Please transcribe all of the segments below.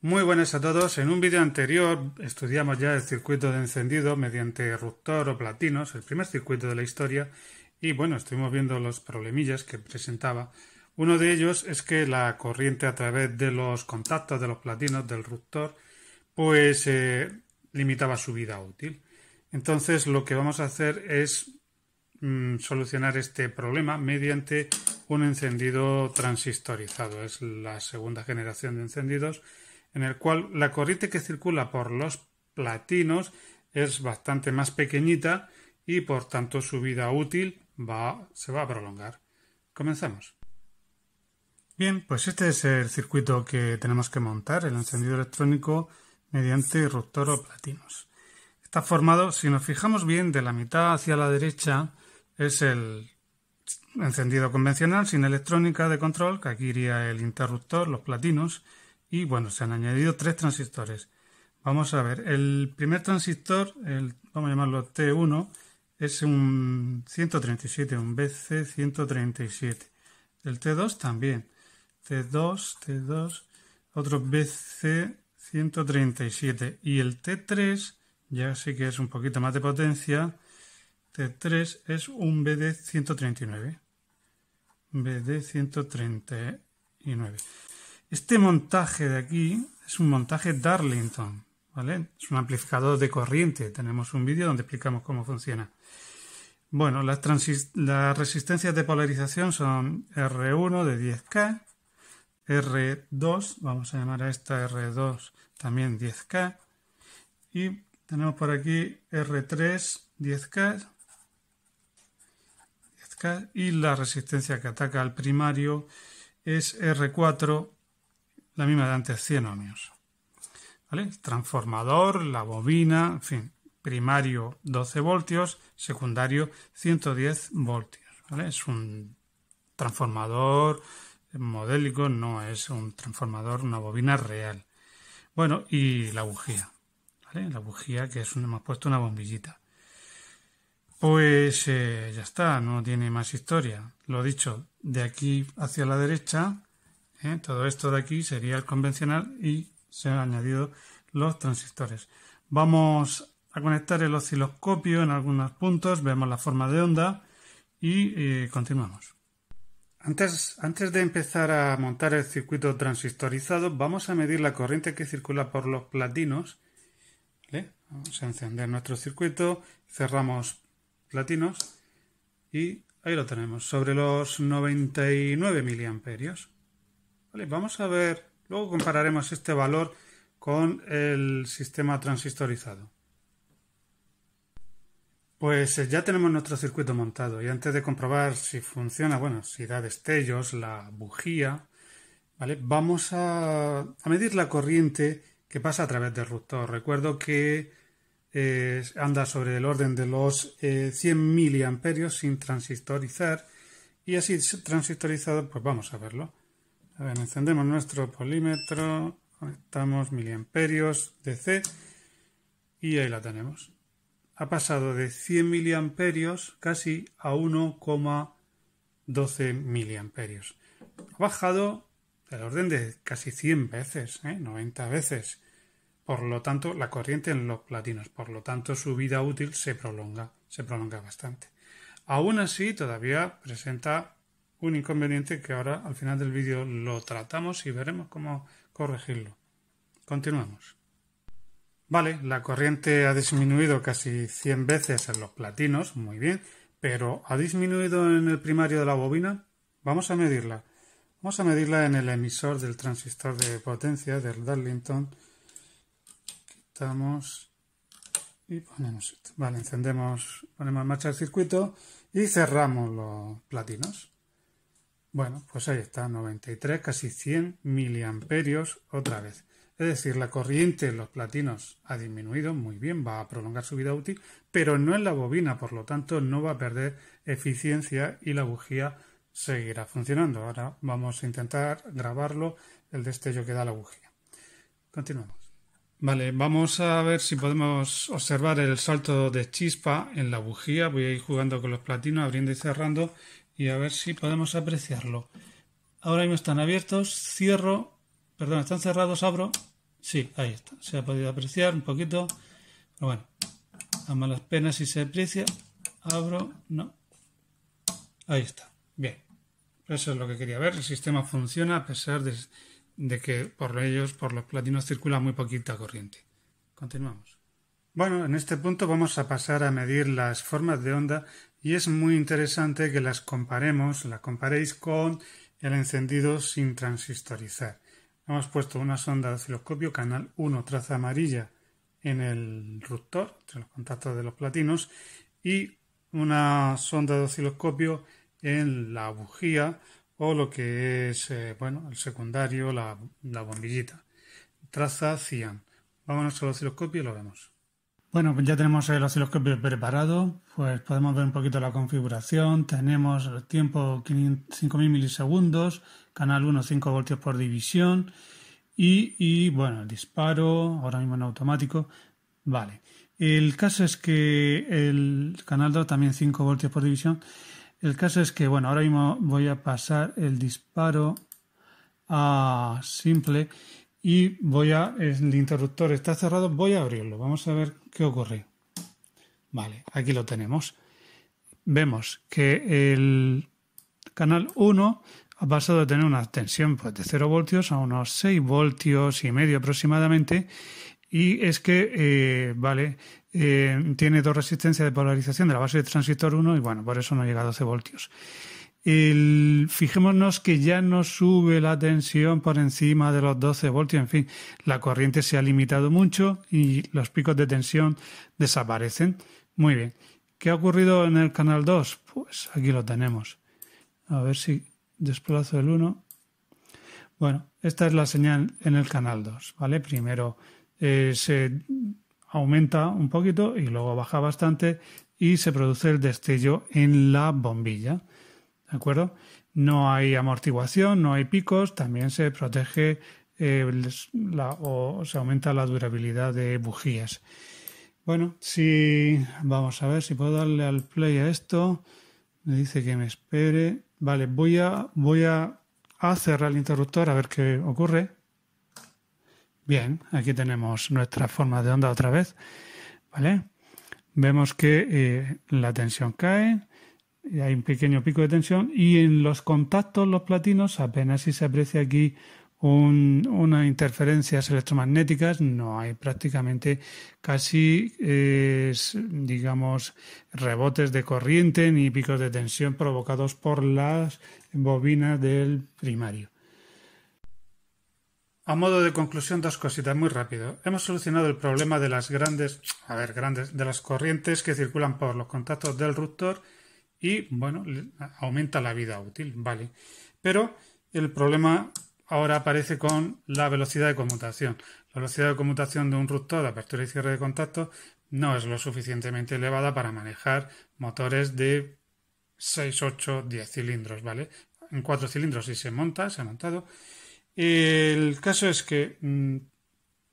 Muy buenas a todos. En un vídeo anterior estudiamos ya el circuito de encendido mediante ruptor o platinos, el primer circuito de la historia, y bueno, estuvimos viendo los problemillas que presentaba. Uno de ellos es que la corriente a través de los contactos de los platinos del ruptor pues eh, limitaba su vida útil. Entonces lo que vamos a hacer es mm, solucionar este problema mediante un encendido transistorizado. Es la segunda generación de encendidos en el cual la corriente que circula por los platinos es bastante más pequeñita y por tanto su vida útil se va a prolongar. Comenzamos. Bien, pues este es el circuito que tenemos que montar, el encendido electrónico mediante ruptor o platinos. Está formado, si nos fijamos bien, de la mitad hacia la derecha es el encendido convencional sin electrónica de control, que aquí iría el interruptor, los platinos, y bueno, se han añadido tres transistores. Vamos a ver, el primer transistor, vamos a llamarlo T1, es un 137, un BC137. El T2 también, T2, T2, otro BC137. Y el T3, ya sí que es un poquito más de potencia, T3 es un BD139. BD139. Este montaje de aquí es un montaje Darlington, ¿vale? Es un amplificador de corriente. Tenemos un vídeo donde explicamos cómo funciona. Bueno, las, resistencias de polarización son R1 de 10K, R2, vamos a llamar a esta R2 también 10K, y tenemos por aquí R3 10K, 10K y la resistencia que ataca al primario es R4 la misma de antes, 100 ohmios. Transformador, la bobina, en fin, primario 12 voltios, secundario 110 voltios. Es un transformador modélico, no es un transformador, una bobina real. Bueno, y la bujía. La bujía que es donde hemos puesto una bombillita. Pues eh, ya está, no tiene más historia. Lo dicho, de aquí hacia la derecha ¿eh? Todo esto de aquí sería el convencional y se han añadido los transistores. Vamos a conectar el osciloscopio en algunos puntos, vemos la forma de onda y eh, continuamos. Antes, antes, de empezar a montar el circuito transistorizado, vamos a medir la corriente que circula por los platinos. Vamos a encender nuestro circuito, cerramos platinos y ahí lo tenemos, sobre los 99 miliamperios vamos a ver, luego compararemos este valor con el sistema transistorizado. Pues eh, ya tenemos nuestro circuito montado y antes de comprobar si funciona, bueno, si da destellos, la bujía, ¿vale? Vamos a, medir la corriente que pasa a través del ruptor. Recuerdo que eh, anda sobre el orden de los 100 eh, mA sin transistorizar y así transistorizado, pues vamos a verlo encendemos nuestro polímetro, conectamos miliamperios DC y ahí la tenemos. Ha pasado de 100 miliamperios casi a 1,12 miliamperios. Ha bajado del orden de casi 100 veces, 90 ¿eh? veces. Por lo tanto, la corriente en los platinos, por lo tanto, su vida útil se prolonga, se prolonga bastante. Aún así, todavía presenta un inconveniente que ahora al final del vídeo lo tratamos y veremos cómo corregirlo. Continuamos. Vale, la corriente ha disminuido casi 100 veces en los platinos, muy bien, pero ¿ha disminuido en el primario de la bobina? Vamos a medirla. Vamos a medirla en el emisor del transistor de potencia del Darlington. Quitamos y ponemos esto. Vale, encendemos, ponemos en marcha el circuito y cerramos los platinos. Bueno, pues ahí está, 93, casi 100 miliamperios otra vez. Es decir, la corriente en los platinos ha disminuido, muy bien, va a prolongar su vida útil, pero no en la bobina, por lo tanto no va a perder eficiencia y la bujía seguirá funcionando. Ahora vamos a intentar grabarlo, el destello que da la bujía. Continuamos. Vale, vamos a ver si podemos observar el salto de chispa en la bujía. Voy a ir jugando con los platinos, abriendo y cerrando, y a ver si podemos apreciarlo. Ahora mismo están abiertos, cierro, perdón, están cerrados, abro. Sí, ahí está, se ha podido apreciar un poquito, pero bueno, a malas penas si se aprecia, abro, no. Ahí está, bien. Eso es lo que quería ver, el sistema funciona a pesar de, de que por ellos, por los platinos, circula muy poquita corriente. Continuamos. Bueno, en este punto vamos a pasar a medir las formas de onda y es muy interesante que las comparemos, las comparéis con el encendido sin transistorizar. Hemos puesto una sonda de osciloscopio canal 1 traza amarilla en el ruptor, entre los contactos de los platinos, y una sonda de osciloscopio en la bujía o lo que es eh, bueno, el secundario, la, la bombillita. Traza cian. Vámonos al osciloscopio y lo vemos. Bueno, pues ya tenemos el osciloscopio preparado, pues podemos ver un poquito la configuración, tenemos el tiempo 5.000 milisegundos, canal 1 5 voltios por división y, bueno, el disparo, ahora mismo en automático, vale. El caso es que el canal 2 también 5 voltios por división, el caso es que bueno, ahora mismo voy a pasar el disparo a simple y voy a, el interruptor está cerrado, voy a abrirlo, vamos a ver qué ocurre. Vale, aquí lo tenemos. Vemos que el canal 1 ha pasado de tener una tensión pues, de 0 voltios a unos 6 voltios y medio aproximadamente. Y es que, eh, vale, eh, tiene dos resistencias de polarización de la base de transistor 1 y bueno, por eso no llega a 12 voltios. El, fijémonos que ya no sube la tensión por encima de los 12 voltios, en fin, la corriente se ha limitado mucho y los picos de tensión desaparecen. Muy bien. ¿Qué ha ocurrido en el canal 2? Pues aquí lo tenemos. A ver si desplazo el 1. Bueno, esta es la señal en el canal 2, ¿vale? Primero eh, se aumenta un poquito y luego baja bastante y se produce el destello en la bombilla. ¿De acuerdo? No hay amortiguación, no hay picos, también se protege eh, o se aumenta la durabilidad de bujías. Bueno, si vamos a ver si puedo darle al play a esto. Me dice que me espere. Vale, voy a voy a, cerrar el interruptor a ver qué ocurre. Bien, aquí tenemos nuestra forma de onda otra vez. ¿Vale? Vemos que eh, la tensión cae, eh, hay un pequeño pico de tensión y en los contactos, los platinos, apenas si se aprecia aquí unas interferencias electromagnéticas, no hay prácticamente casi, eh, digamos, rebotes de corriente ni picos de tensión provocados por las bobinas del primario. A modo de conclusión, dos cositas muy rápido. Hemos solucionado el problema de las grandes, a ver, grandes, de las corrientes que circulan por los contactos del ruptor y, bueno, aumenta la vida útil, ¿vale? Pero el problema ahora aparece con la velocidad de conmutación. La velocidad de conmutación de un ruptor de apertura y cierre de contacto, no es lo suficientemente elevada para manejar motores de 6, 8, 10 cilindros, ¿vale? En 4 cilindros sí se monta, se ha montado. El caso es que mm,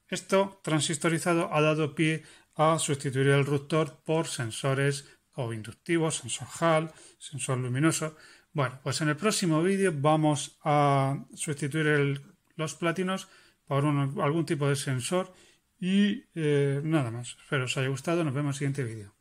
esto transistorizado ha dado pie a sustituir el ruptor por sensores o inductivo, sensor HAL, sensor luminoso. Bueno, pues en el próximo vídeo vamos a sustituir los platinos por algún tipo de sensor y eh, nada más. Espero os haya gustado. Nos vemos en el siguiente vídeo.